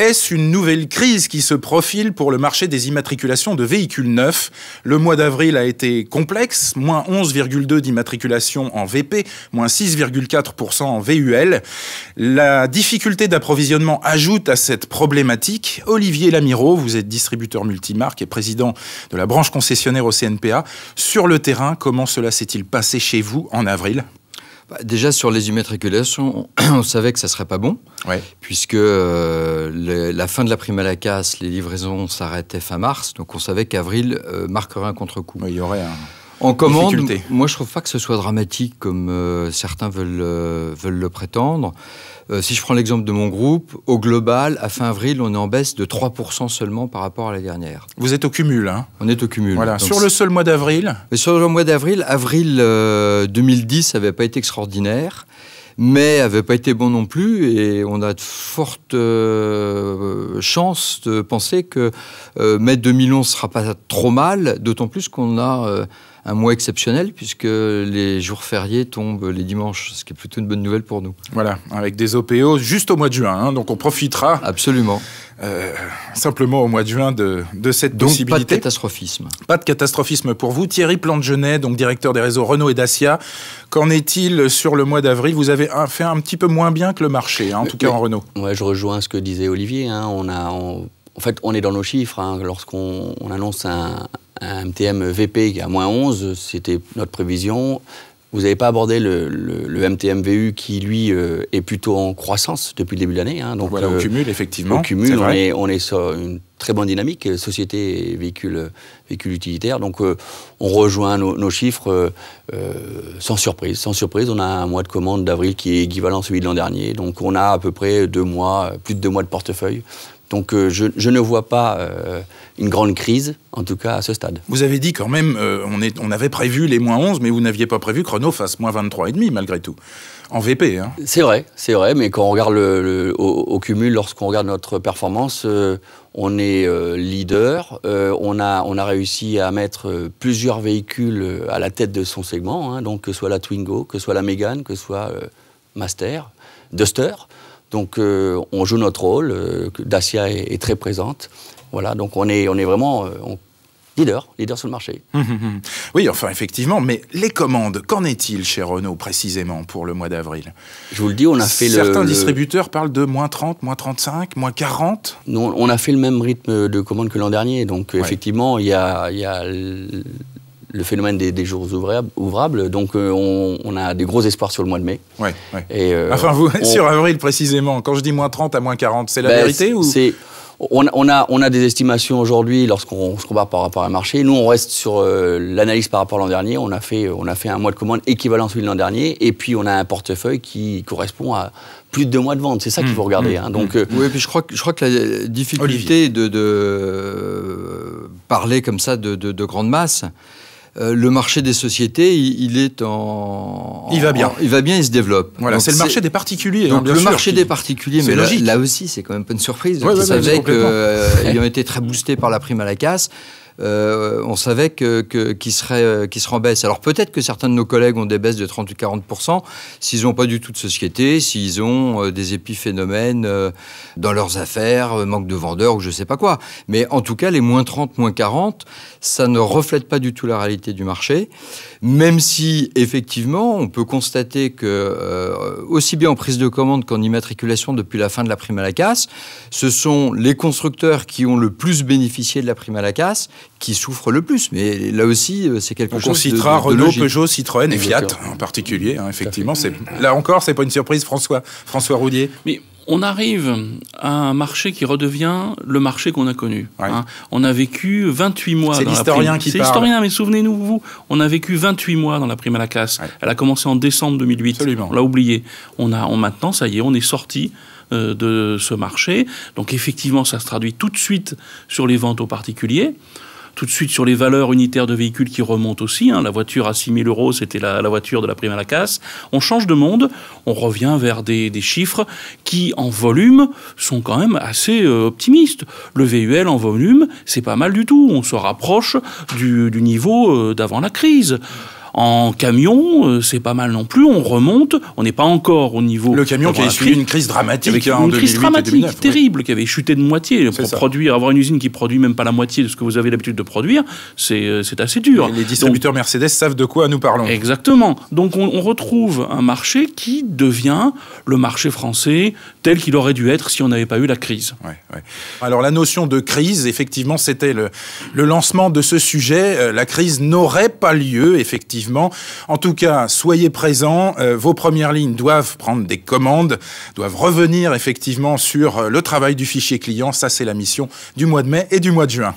Est-ce une nouvelle crise qui se profile pour le marché des immatriculations de véhicules neufs Le mois d'avril a été complexe, moins 11,2 d'immatriculation en VP, moins 6,4% en VUL. La difficulté d'approvisionnement ajoute à cette problématique. Olivier Lamiro, vous êtes distributeur multimarque et président de la branche concessionnaire au CNPA. Sur le terrain, comment cela s'est-il passé chez vous en avril bah, déjà sur les immatriculations, on, savait que ça serait pas bon, puisque euh, la fin de la prime à la casse, les livraisons s'arrêtaient fin mars, donc on savait qu'avril euh, marquerait un contre-coup. Il y aurait un en commande, moi je trouve pas que ce soit dramatique comme euh, certains veulent, euh, veulent le prétendre. Euh, si je prends l'exemple de mon groupe, au global, à fin avril, on est en baisse de 3% seulement par rapport à la dernière. Vous êtes au cumul, hein On est au cumul. Voilà, sur le seul mois d'avril Sur le mois d'avril, avril, avril 2010, ça n'avait pas été extraordinaire mais avait pas été bon non plus. Et on a de fortes euh, chances de penser que euh, mai 2011 sera pas trop mal, d'autant plus qu'on a euh, un mois exceptionnel puisque les jours fériés tombent les dimanches, ce qui est plutôt une bonne nouvelle pour nous. Voilà, avec des OPO juste au mois de juin, hein, donc on profitera. Absolument. Euh, simplement au mois de juin de, cette donc Pas de catastrophisme. Pas de catastrophisme pour vous. Thierry Plantegenet, donc directeur des réseaux Renault et Dacia, qu'en est-il sur le mois d'avril Vous avez fait un petit peu moins bien que le marché, hein, en tout cas en Renault. je rejoins ce que disait Olivier. Hein. on a, en fait, on est dans nos chiffres. Hein. Lorsqu'on annonce un, un MTM VP à moins 11, c'était notre prévision. Vous n'avez pas abordé le, MTMVU qui, lui, euh, est plutôt en croissance depuis le début de l'année. Hein, donc on euh, cumule, effectivement. On est on, est, sur une très bonne dynamique, société et euh, véhicule, utilitaire. Donc on rejoint nos, chiffres sans surprise. Sans surprise, on a un mois de commande d'avril qui est équivalent à celui de l'an dernier. Donc on a à peu près deux mois, plus de deux mois de portefeuille donc euh, je, ne vois pas euh, une grande crise, en tout cas à ce stade. Vous avez dit quand même, euh, on, avait prévu les moins 11, mais vous n'aviez pas prévu que Renault fasse moins 23,5 malgré tout, en VP. Hein. C'est vrai, c'est vrai, mais quand on regarde au, cumul, lorsqu'on regarde notre performance, on est leader, on a, réussi à mettre plusieurs véhicules à la tête de son segment, hein, donc que soit la Twingo, que soit la Mégane, que soit Master, Duster. Donc euh, on joue notre rôle, euh, Dacia est, très présente. Voilà, donc on est, on est vraiment euh, leader, leader sur le marché. Hum, hum, hum. Oui, enfin effectivement, mais les commandes, qu'en est-il chez Renault précisément pour le mois d'avril Je vous le dis, on a fait Certains le... Certains distributeurs parlent de moins 30, moins 35, moins 40 Non, on a fait le même rythme de commandes que l'an dernier, donc effectivement, il y a, y a le phénomène des, jours ouvrables, ouvrables. Donc, euh, on, a des gros espoirs sur le mois de mai. Oui. Et, euh, enfin, vous, sur avril précisément, quand je dis moins 30 à moins 40, c'est la ben, vérité ou on, on, a, on a des estimations aujourd'hui lorsqu'on se compare par rapport à un marché. Nous, on reste sur euh, l'analyse par rapport à l'an dernier. On a, fait, on a fait un mois de commande équivalent à celui de l'an dernier. Et puis, on a un portefeuille qui correspond à plus de deux mois de vente. C'est ça qu'il hmm. faut regarder. Hmm. Hein. Donc, hmm. Oui, et puis je crois, que, je crois que la difficulté de, parler comme ça de, de grande masse, euh, le marché des sociétés, il, est en. Il va bien. il va bien, il se développe. Voilà, c'est le marché des particuliers. Hein, le marché des particuliers, mais là, aussi, c'est quand même pas une surprise. Ouais, ont euh, été très boostés par la prime à la casse. Euh, on savait que, qui, euh, serait, en baisse. Alors peut-être que certains de nos collègues ont des baisses de 30 ou 40 s'ils n'ont pas du tout de société, s'ils ont euh, des épiphénomènes dans leurs affaires, manque de vendeurs ou je ne sais pas quoi. Mais en tout cas, les moins 30, moins 40, ça ne reflète pas du tout la réalité du marché, même si effectivement, on peut constater que aussi bien en prise de commande qu'en immatriculation depuis la fin de la prime à la casse, ce sont les constructeurs qui ont le plus bénéficié de la prime à la casse qui souffrent le plus. Mais là aussi, euh, c'est quelque chose. On citera Renault, Peugeot, Citroën et Fiat en particulier. Hein, effectivement, c'est là encore, c'est pas une surprise, François, François Roudier. Mais on arrive à un marché qui redevient le marché qu'on a connu. Hein. On a vécu 28 mois C'est l'historien qui parle. C'est l'historien, mais souvenez-nous, vous, on a vécu 28 mois dans la prime à la casse. Elle a commencé en décembre 2008. Absolument. On l'a oublié. On a, on, maintenant, ça y est, on est sorti euh, de ce marché. Donc effectivement, ça se traduit tout de suite sur les ventes aux particuliers tout de suite sur les valeurs unitaires de véhicules qui remontent aussi. Hein. La voiture à 6 000 euros, c'était la, voiture de la prime à la casse. On change de monde, on revient vers des, chiffres qui, en volume, sont quand même assez euh, optimistes. Le VUL en volume, c'est pas mal du tout. On se rapproche du, niveau euh, d'avant la crise. En camion, euh, c'est pas mal non plus. On remonte. On n'est pas encore au niveau. Le camion qui a suivi une crise dramatique. une, hein, une crise dramatique, terrible, qui avait chuté de moitié. Pour produire, avoir une usine qui produit même pas la moitié de ce que vous avez l'habitude de produire, c'est euh, assez dur. les distributeurs Mercedes savent de quoi nous parlons. Exactement. Donc on, retrouve un marché qui devient le marché français tel qu'il aurait dû être si on n'avait pas eu la crise. Alors la notion de crise, effectivement, c'était le, le lancement de ce sujet. Euh, la crise n'aurait pas lieu, effectivement en tout cas, soyez présents. Euh, vos premières lignes doivent prendre des commandes, doivent revenir effectivement sur euh, le travail du fichier client. Ça, c'est la mission du mois de mai et du mois de juin.